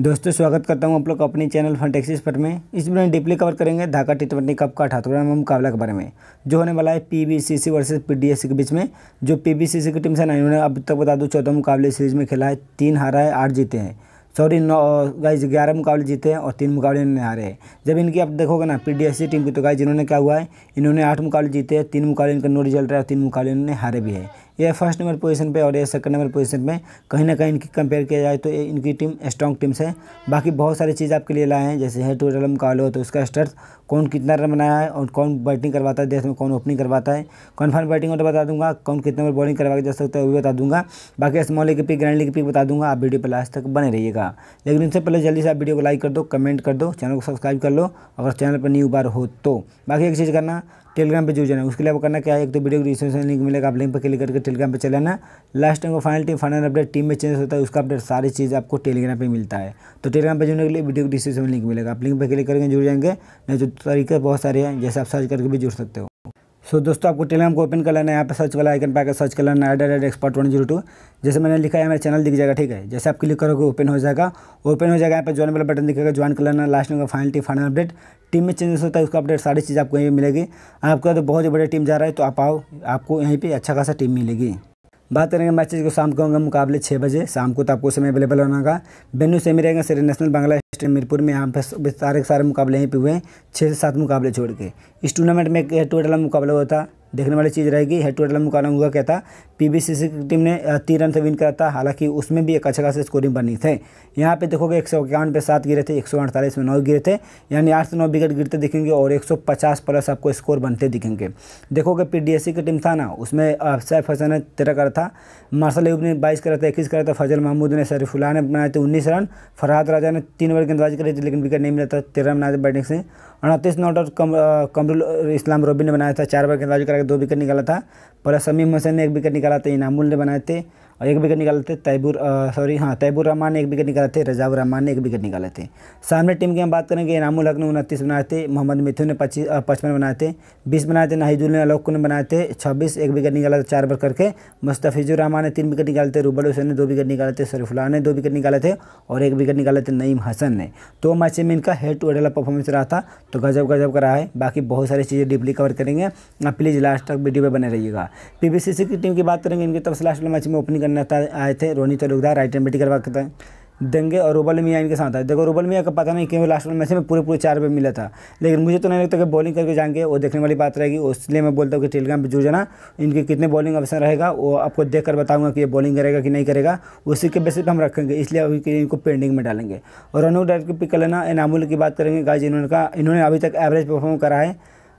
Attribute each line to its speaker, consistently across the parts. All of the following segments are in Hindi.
Speaker 1: दोस्तों स्वागत करता हूं आप लोग अपने चैनल फन टेक्स एक्सपर्ट में इस वीडियो में डीपली कवर करेंगे ढाका टी ट्वेंटी कप का अठारह मुकाबला के बारे में जो होने वाला है पीबीसीसी वर्सेस पीडीएससी के बीच में जो पीबीसीसी की टीम से ना इन्होंने अब तक बता दूँ चौदह मुकाबले सीरीज में खेला है तीन हारा है आठ जीते हैं सॉरी नौ गाइज ग्यारह मुकाबले जीते हैं और तीन मुकाबले इन्होंने हारे हैं जब इनकी आप देखोगे ना पीडीएससी टीम की तो गाइज इन्होंने क्या हुआ है इन्होंने आठ मुकाबले जीते हैं तीन मुकाबले इनका नो रिजल्ट रहा है और तीन मुकाबले इन्होंने हारे भी है ये फर्स्ट नंबर पोजीशन पे और ये सेकंड नंबर पोजीशन पे कहीं ना कहीं इनकी कंपेयर किया जाए तो इनकी टीम स्ट्रॉन्ग टीम्स है बाकी बहुत सारी चीज़ आपके लिए लाए हैं जैसे हेड टू रलम का लो तो उसका स्टर्स कौन कितना रन बनाया है और कौन बैटिंग करवाता है देश में कौन ओपनिंग करवाता है कन्फर्म बैटिंग ऑर्डर बता दूंगा कौन कितने नंबर बॉलिंग करवा के जा सकता है वो भी बता दूंगा बाकी स्मॉल लीग की पिक ग्रैंड लीग की पिक बता दूंगा आप वीडियो पर लास्ट तक बने रहिएगा लेकिन उनसे पहले जल्दी से आप वीडियो को लाइक कर दो कमेंट कर दो चैनल को सब्सक्राइब कर लो अगर चैनल पर न्यू बार हो तो बाकी एक चीज़ करना टेलीग्राम पे जुड़ जाना उसके लिए आपको करना क्या है एक तो वीडियो को डिस्क्रिप्शन लिंक मिलेगा आप लिंक पर क्लिक करके टेलीग्राम पे चलाना लास्ट टाइम को final team final update team में चेंज होता है उसका अपडेट सारी चीज़ आपको टेलीग्राम पर मिलता है तो टेलीग्राम पर जुड़ने के लिए वीडियो को डिस्क्रिप्शन में लिंक मिलेगा आप लिंक पर क्लिक करके जुड़ जाएंगे नहीं तो, तो तरीके बहुत सारे हैं जैसे आप सर्च करके भी जुड़ सकते हो सो so, दोस्तों आपको टेलीग्राम को ओपन कर लेना है यहाँ पे सर्च वाला आइकन पाकर सर्च कर लेना ad ad expert one zero two जैसे मैंने लिखा है मेरा चैनल दिख जाएगा ठीक है जैसे आप क्लिक करोगे ओपन हो जाएगा ओपन हो जाएगा यहाँ पे ज्वाइन वाला बटन दिखेगा ज्वाइन कर लेना लास्ट में फाइनल फाइनल अपडेट टीम में चेंजेस होता है उसका अपडेट सारी चीज़ आपको यहीं मिलेगी आपका तो बहुत ही बड़ी टीम जा रहा है तो आप आओ आपको यहीं पर अच्छा खासा टीम मिलेगी बात करेंगे मैचेज को शाम को होंगे मुकाबले छः बजे शाम को तो आपको समय अवेलेबल होना होगा बेनू सेमी रहेगा सर नेशनल बांग्लादेश वेस्ट मीरपुर में यहाँ पर सारे सारे मुकाबले यहीं पे हुए हैं छः से सात मुकाबले छोड़ के इस टूर्नामेंट में टोटल मुकाबला हुआ था देखने वाली चीज़ रहेगी हेड टू हेड मुकाबला हुआ क्या था पीबीसीसी की टीम ने तीन रन से विन करा था हालांकि उसमें भी एक अच्छा खासा स्कोरिंग बनी थे यहाँ पे देखोगे एक सौ इक्यावन पे सात गिरे थे एक सौ अड़तालीस में नौ गिरे थे यानी आठ से नौ विकेट गिरते दिखेंगे और एक सौ पचास प्लस आपको स्कोर बनते दिखेंगे देखोगे पी डी एस सी की टीम था ना उसमें सैफ हसन ने तेरह करा था मार्शल एयूब ने बाईस करा था इक्कीस करा था फजल महमूद ने शरीफुल्ला ने बनाए थे उन्नीस रन फरहाद राजा ने तीन ओवर गेंदबाजी करी थी लेकिन विकेट नहीं मिला था तेरह बनाए थे बैटिंग से अड़तीस नॉट आउट कमरुल इस्लाम रोबिन ने बनाया था चार ओवर गेंदबाजी करा दो विकेट निकाला था पर शमीम हुसैन ने एक विकेट निकाला था इनामुल ने बनाए थे और एक विकेट निकाले थे तैबुर सॉरी हाँ तैबुर रहमान ने एक विकेट निकाले थे रजाउ रहमान ने एक विकेट निकाले थे सामने टीम की हम बात करेंगे इनामुल हक ने उनतीस बनाए थे मोहम्मद मिथुन ने पच्चीस पचपन बनाए थे बीस बनाए थे नाहिदुल ने अलोक ने बनाए थे छब्बीस एक विकेट निकाला था चार बार करके मुस्तफिजुर रहमान ने तीन विकेट निकाले थे रूबल हुसैन ने दो विकेट निकाले थे शरीफुल्ला ने दो विकेट निकाले थे और एक विकेट निकाले थे नईम हसन ने तो मैच में इनका हेड टू हेड वाला परफॉर्मेंस रहा था तो गजब गजब का रहा है बाकी बहुत सारी चीज़ें डीपली कवर करेंगे प्लीज़ लास्ट तक वीडियो पर बने रहिएगा पीबीसीसी की टीम की बात करेंगे इनकी तरफ से लास्ट मैच में ओपनिंग करने आए थे Rony Talukdar right hand batting करवा करता है दंगे और रूबल मियाँ इनके साथ आए देखो रूबल मियाँ का पता नहीं क्यों लास्ट मैच में पूरे पूरे चार पे मिला था लेकिन मुझे तो नहीं लगता कि बॉलिंग करके जाएंगे वो देखने वाली बात रहेगी इसलिए मैं बोलता हूँ कि टेलीग्राम पर जुड़ जाना इनके कितने बॉलिंग ऑप्शन रहेगा वो आपको देख कर बताऊँगा कि ये बॉलिंग करेगा कि नहीं करेगा उसी के बेसिस पर हम रखेंगे इसलिए अभी के इनको पेंडिंग में डालेंगे और रनआउट डायरेक्ट पिक कर लेना एनामुल की बात करेंगे गाइज इन्होंने का इन्होंने अभी तक एवरेज परफॉर्म करा है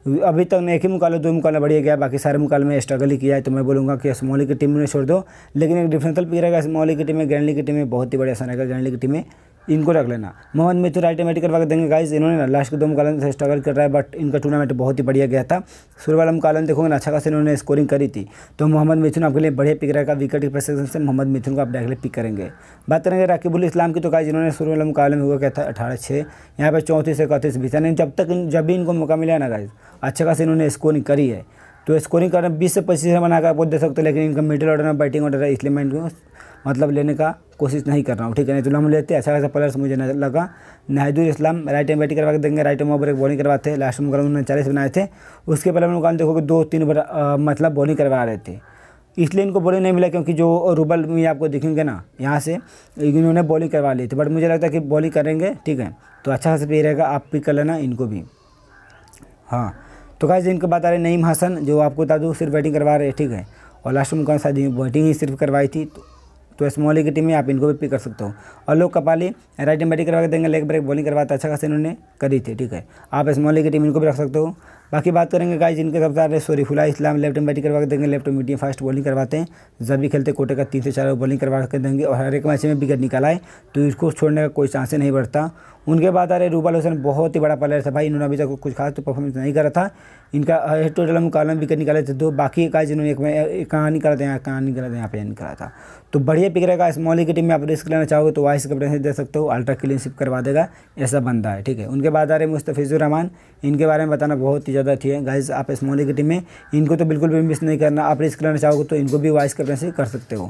Speaker 1: अभी तक मैं एक ही मुकाबला दो मुकाबला बढ़िया गया बाकी सारे मुकाबले में स्ट्रगल ही किया है तो मैं बोलूँगा कि असमौली की टीम में छोड़ दो लेकिन एक डिफरेंसल प्लेयर रहेगा असमौली की टीम में गैंडली की टीम में बहुत ही बढ़िया सन रहेगा ग्रैंडली की टीम में इनको रख लेना मोहम्मद मिथुर ऑटोमेटिक करवा के देंगे गाइज इन्होंने ना लास्ट के दो मुकालन से स्ट्रगल कर रहा है बट इनका टूर्नामेंट बहुत ही बढ़िया गया था सुरवाला मुकालन देखोगे ना अच्छा खासा इन्होंने स्कोरिंग करी थी तो मोहम्मद मिथुन आपके लिए बढ़िया पिक रहेगा विकेट के प्रशिक्षण से मोहम्मद मिथुन को आप डायरेक्टली पिक करेंगे बात करेंगे राकीबुल इस्लाम की तो गाइज इन्होंने सुरवाला मुकालन में हुआ क्या था अठारह छः यहाँ पर चौंतीस इकतीस बीस यानी जब तक जब भी इनको मौका मिला ना गाइज अच्छा खासा इन्होंने स्कोरिंग करी है तो स्कोरिंग करना बीस से पच्चीस रन बनाकर आपको दे सकते हैं लेकिन इनका मिडिल ऑर्डर में बैटिंग ऑर्डर है इसलिए मैं इनको मतलब लेने का कोशिश नहीं कर रहा हूँ ठीक है नहीं तो हम लेते अच्छा खासा प्लेयर्स मुझे लगा Nahidul Islam right arm batting करवा के देंगे राइट एम ओवर एक बॉलिंग करवाते लास्ट में उन्होंने चालीस बनाए थे उसके पहले मुकाम देखो कि दो तीन बार मतलब बॉलिंग करवा रहे थे इसलिए इनको बॉलिंग नहीं मिला क्योंकि जो रूबल में आपको दिखेंगे ना यहाँ से इन्होंने बॉलिंग करवा ली थी बट मुझे लगता है कि बॉलिंग करेंगे ठीक है तो अच्छा खासा प्लेयर रहेगा आप पिक कर लेना इनको भी हाँ तो खास इनको बता रहे नईम हसन जो आपको बता दूँ सिर्फ बैटिंग करवा रहे ठीक है और लास्ट में कौन सा बैटिंग ही सिर्फ करवाई थी तो तो स्मॉल की टीम में आप इनको भी पिक कर सकते हो Alok Kapali right hand batting करवा के देंगे लेग ब्रेक बॉलिंग करवा तो अच्छा खासा इन्होंने करी थी ठीक है आप स्मॉल की टीम इनको भी रख सकते हो बाकी बात करेंगे गाइस जिनके सबसे रहे सोरी फुला इस्लाम लेफ्ट एंड बैटिंग करवा के देंगे लेफ्ट मीडियम फास्ट बॉलिंग करवाते हैं जब भी खेलते कोटे का तीन से चार बॉलिंग करवा के देंगे और हर एक मैच में विकेट निकाला है तो इसको छोड़ने का कोई चांस नहीं बढ़ता उनके बाद आ रहे रूबल हुसैन बहुत ही बड़ा प्लेयर था भाई इन्होंने अभी तक कुछ खास तो परफॉर्मेंस नहीं करा था इनका टोटल हम टोटल कॉलम विकेट निकाले थे दो बाकी का जिन्होंने एक में कहाँ निकाल दें यहाँ कहाँ निकाला था यहाँ पे निकाला था तो बढ़िया पिक रहेगा स्मॉल की टीम में आप रिस्क लेना चाहोगे तो वाइस कप्टन से दे सकते हो अल्ट्रा क्लीनशिप करवा देगा ऐसा बंदा है ठीक है उनके बाद आ रहे मुस्तफ़िजुर रहमान इनके बारे में बताना बहुत ही ज़्यादा अच्छी है गाइज आप स्मॉल की टीम में इनको तो बिल्कुल भी मिस नहीं करना आप रिस्क लेना चाहोगे तो इनको भी वाइस कप्टन से कर सकते हो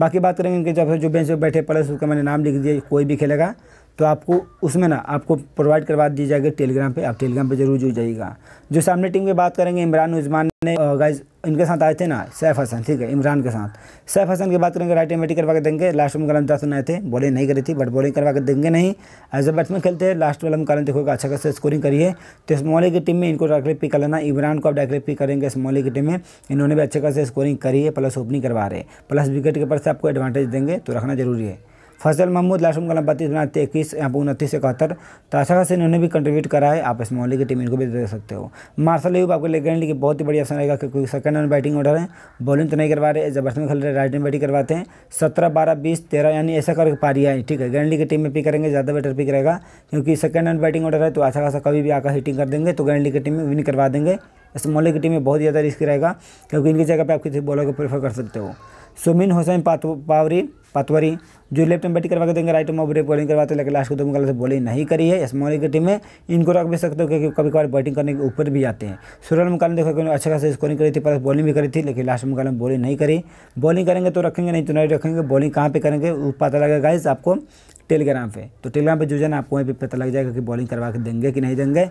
Speaker 1: बाकी बात करेंगे इनके जब जो बेंच पर बैठे पड़े उसका मैंने नाम लिख दिया कोई भी खेलेगा तो आपको उसमें ना आपको प्रोवाइड करवा दी जाएगी टेलीग्राम पे आप टेलीग्राम पे जरूर जुड़ जाइएगा जो सामने टीम की बात करेंगे इमरान उजमान ने गाइज इनके साथ आए थे ना सैफ हसन ठीक है इमरान के साथ सैफ हसन की बात करेंगे राइट एम करवा के देंगे लास्ट में कलम दासन आए थे बॉलिंग नहीं करी थी बट बॉलिंग करवा के देंगे नहीं एज ए बैट्समैन खेलते हैं लास्ट वाले कलम देखोगे अच्छा खासा स्कोरिंग करिए तो स्मॉली की टीम में इनको डायरेक्ट पिक कर लेना इमरान को आप डायरेक्ट पिक करेंगे स्मॉली की टीम में इन्होंने भी अच्छे खासे स्कोरिंग करी है प्लस ओपनिंग करवा रहे प्लस विकेट के से आपको एडवांटेज देंगे तो रखना जरूरी है फजल महमूद लाशम नाम बत्तीस बना इक्कीस यहाँ पर उनतीस इकहत्तर तो अच्छा खास इन्होंने भी कंट्रीब्यूट करा है आप इस मोहली की टीम इनको भी दे सकते हो मार्शल यूब आपको लेकर की बहुत ही बढ़िया ऑप्शन रहेगा क्योंकि सेकंड ऑन बैटिंग ऑर्डर है बॉलिंग तो नहीं करवा रहे जबरदस्त में खेल रहे राइट में बैटिंग करवाते हैं सत्रह बारह बीस तेरह यानी ऐसा करके पारी है ठीक है गैंडली की टीम में पिक करेंगे ज़्यादा बेटर पिक रहेगा क्योंकि सेकंड ऑन बैटिंग ऑर्डर है तो अच्छा खासा कभी भी आकर हिटिंग कर देंगे तो गैंडली की टीम में विन करवा देंगे स्मॉलर की टीम में बहुत ज़्यादा रिस्क रहेगा क्योंकि इनकी जगह पर आप किसी बॉलर को प्रेफर कर सकते हो सुमिन हुसैन पावरी पतवरी जो लेफ्ट में बैटिंग करवा के देंगे राइट में ओवर बॉलिंग करवाते लेकिन लास्ट को तो मुकाबले से बॉलिंग नहीं करी है इस्मॉलर की टीम में इनको रख भी सकते हो क्योंकि कभी कभार बैटिंग करने के ऊपर भी आते हैं सूरज मुकाल देखो कि अच्छा खासा स्कोरिंग करी थी पर बॉलिंग भी करी थी लेकिन लास्ट मुकाल में बॉलिंग नहीं करी बॉलिंग करेंगे तो रखेंगे नहीं तो नहीं रखेंगे बॉलिंग कहाँ पर करेंगे पता लगेगा गाइज आपको टेलीग्राम पे तो टेलीग्राम पे जो जाना आपको वहीं पर पता लग जाएगा कि बॉलिंग करवा के देंगे कि नहीं देंगे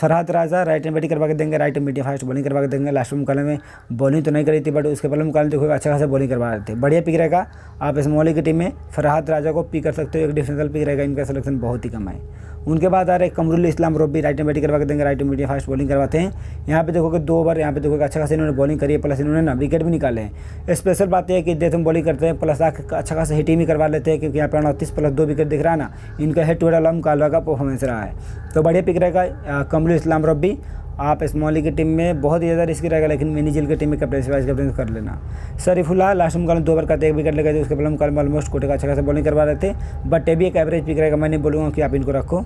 Speaker 1: सरहद राजा राइट में बैटिंग करवा के देंगे right hand medium fast bowling करवा के देंगे लास्ट में मुकाबले में बॉलिंग तो नहीं करी थी बट उसके पहले मुकाबले देखोगे अच्छा खासा बॉलिंग करवा रहे थे बढ़िया पिक रहेगा आप इस मोहल्ले की टीम में फरहाद राजा को पिक कर सकते हो एक डिफेंसल पिक रहेगा इनका सिलेक्शन बहुत ही कम है उनके बाद आ रहे कमरुल इस्लाम रोबी राइट में बैटिंग करवा के देंगे राइट में मीडियम फास्ट बॉलिंग करवाते हैं यहाँ पे देखोगे दो ओवर यहाँ पे देखोगे अच्छा खासा इन्होंने बॉलिंग करी है प्लस इन्होंने ना विकेट भी निकाले हैं स्पेशल बात यह है कि जैसे हम बॉलिंग करते हैं प्लस अच्छा खासा हिटिंग भी करवा लेते हैं क्योंकि यहाँ पे अड़तीस प्लस दो विकेट दिख रहा है ना इनका हेड टू हेड अलम कालवा का परफॉर्मेंस रहा है तो बढ़िया पिक रहेगा कमरुल इस्लाम रोबी आप स्मॉली e की टीम में बहुत ही ज़्यादा रिस्की रहेगा लेकिन मिनी जेल की टीम में कैप्टनसी वाइस कैप्टन कर लेना सरीफुल्ला लास्ट में कल दो बार का एक विकेट लगे थे उसके पहले में ऑलमोस्ट कोटे का अच्छा खासा बॉलिंग करवा रहे थे बट ये भी एक एवरेज पिक रहेगा मैं नहीं बोलूँगा कि आप इनको रखो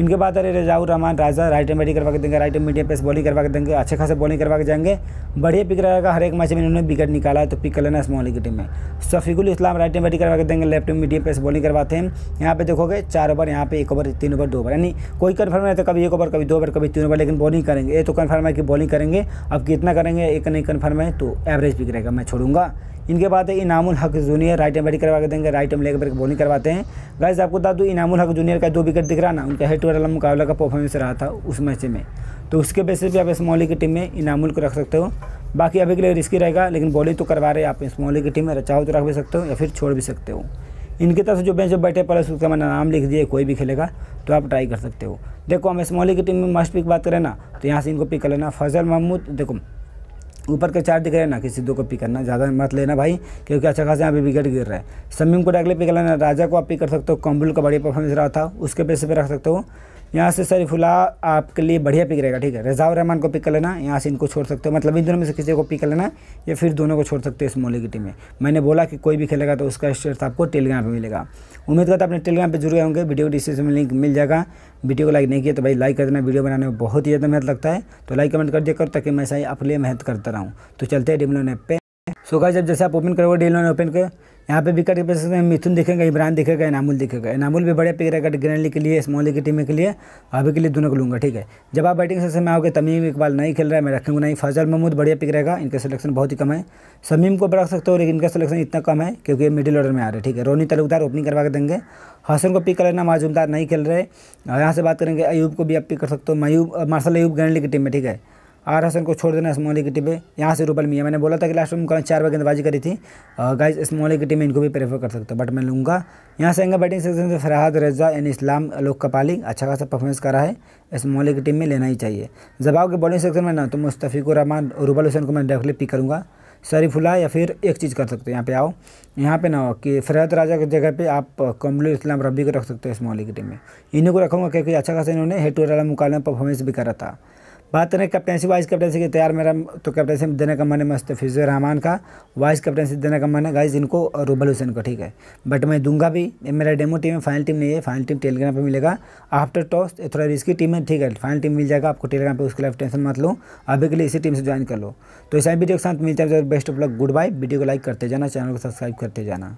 Speaker 1: इनके बाद अरे Rejaur Rahman Raja right arm batting करवा के देंगे right arm medium pace bowling करवा के देंगे अच्छे खासे बॉलिंग करवा के जाएंगे बढ़िया पिक रहेगा हर एक मैच में इन्होंने विकेट निकाला है तो पिक कर लेना स्मॉल की टीम में Shafiqul Islam right arm batting करवा के देंगे left arm medium pace bowling करवाते हैं यहाँ पे देखोगे चार ओवर यहाँ पे एक ओवर तीन ओवर दो ओवर यानी कोई कन्फर्म नहीं तो कभी एक ओवर कभी दो ओवर कभी तीन ओवर लेकिन बॉलिंग करेंगे ये तो कन्फर्म है कि बॉलिंग करेंगे अब कितना करेंगे एक नहीं कन्फर्म है तो एवरेज पिक रहेगा मैं छोड़ूंगा इनके बाद है इनाम हक जूनियर राइट एम बैटिंग करवा के देंगे right arm leg break bowling करवाते हैं गाइज आपको बता दूँ इनाम हक जूनियर का जो विकेट दिख रहा ना उनका हेड टू वाला मुकाबला का परफॉर्मेंस रहा था उस मैच में तो उसके बेसिस पे आप स्मॉली की टीम में इनामुल को रख सकते हो बाकी अभी के लिए रिस्की रहेगा लेकिन बॉलिंग तो करवा रहे आप स्मॉली की टीम में रचाओ तो रख भी सकते हो या फिर छोड़ भी सकते हो इनकी तरफ से जो बेंच पर बैठे पड़े उसका मैंने नाम लिख दिया कोई भी खेलेगा तो आप ट्राई कर सकते हो देखो हम स्मॉली की टीम में मस्ट पिक बात करें ना तो यहाँ से इनको पिक कर लेना फजल महमूद देखो ऊपर के चार दिख रहे हैं ना किसी दो को पिक करना ज़्यादा मत लेना भाई क्योंकि अच्छा खासा यहाँ पे विकेट गिर रहा है समीम को डायरेक्टली पिक लेना राजा को आप पिक कर सकते हो कम्बुल का बढ़िया परफॉर्मेंस रहा था उसके पैसे पे रख सकते हो यहाँ से शरीफुल्ला आपके लिए बढ़िया पिक रहेगा ठीक है रजाउर रहमान को पिक कर लेना यहाँ से इनको छोड़ सकते हो मतलब इन दोनों में से किसी को पिक कर लेना या फिर दोनों को छोड़ सकते हो इस मोले की टीम में मैंने बोला कि कोई भी खेलेगा तो उसका स्टेट तो आपको टेलीग्राम पर मिलेगा उम्मीद करता अपने टेलीग्राम पर जुड़ गए होंगे वीडियो डिस्क्रिप्शन में लिंक मिल जाएगा वीडियो को लाइक नहीं किया तो भाई लाइक कर देना वीडियो बनाने में बहुत ही ज़्यादा मेहनत लगता है तो लाइक कमेंट कर दिया करो ताकि मैं सही अपने मेहनत करता रहूँ तो चलते हैं डिमलोन ऐप पे सो जब जैसे आप ओपन करोगे ने ओपन कर यहाँ पे भी के कर सकते हैं मिथुन दिखेगा इब्राहिम दिखेगा इनामुल दिखेगा इनामुल भी बड़े पिक रहेगा ग्रैंडली के लिए स्मॉल लीग की टीम के लिए अभी के लिए दोनों को लूँगा ठीक है जब आप बैटिंग सेशन में आओगे तमीम इकबाल नहीं खेल रहा है मैं रखूँगा नहीं फजल महमूद बढ़िया पिक रहेगा इनका सिलेक्शन बहुत ही कम है समीम को रख सकते हो लेकिन इनका सिलेक्शन इतना कम है क्योंकि मिडिल ऑर्डर में आ रहे हैं ठीक है रोनी तलुकदार ओपनिंग करवा के देंगे हसन को पिक कर लेना माजूमदार नहीं खेल रहे यहाँ से बात करेंगे अयूब को भी आप पिक कर सकते हो मयूब मार्शल अयूब ग्रैंडली की टीम में ठीक है आर हसन को छोड़ देना की टीम पे यहाँ से रूबल मियाँ मैंने बोला था कि लास्ट में करण चार बार गेंदबाजी करी थी गाइस की टीम में इनको भी प्रेफर कर सकता बट मैं लूँगा यहाँ से आएंगे बैटिंग सेक्शन से फरहाद रजा एन इस्लाम लोक कपाली अच्छा खासा परफॉर्मेंस करा है की टीम में लेना ही चाहिए जब के बॉलिंग सेक्शन में ना तो मुस्तफ़ीकुर रहमान रुबल हुसैन को मैं डेफिनेटली पिक करूँगा शरीफुल्ला या फिर एक चीज़ कर सकते हो यहाँ पे आओ यहाँ पे ना हो कि फरहत राजा की जगह पे आप कमल इस्लाम रब्बी को रख सकते हो इस की टीम में इन्हीं को रखूँगा क्योंकि अच्छा खासा इन्होंने हेड टू वाला मुकाबला में परफॉर्मेंस भी करा था बात करें कैप्टनसी वाइस कैप्टनसी के तैयार मेरा तो कैप्टनसी देने का मन है मस्त मुस्तफ़िज़ुर रहमान का वाइस कैप्टनसी देने का मन है गाइज इनको और हुसैन को ठीक है बट मैं दूंगा भी मेरा डेमो टीम है फाइनल टीम नहीं है फाइनल टीम टेलीग्राम पर मिलेगा आफ्टर टॉस थोड़ा रिस्की टीम है ठीक है फाइनल टीम मिल जाएगा आपको टेलीग्राम पर उसके लिए टेंशन मत लो अभी के लिए इसी टीम से ज्वाइन कर लो तो इस वीडियो के साथ मिलते हैं best of luck good bye video को लाइक करते जाना चैनल को सब्सक्राइब करते जाना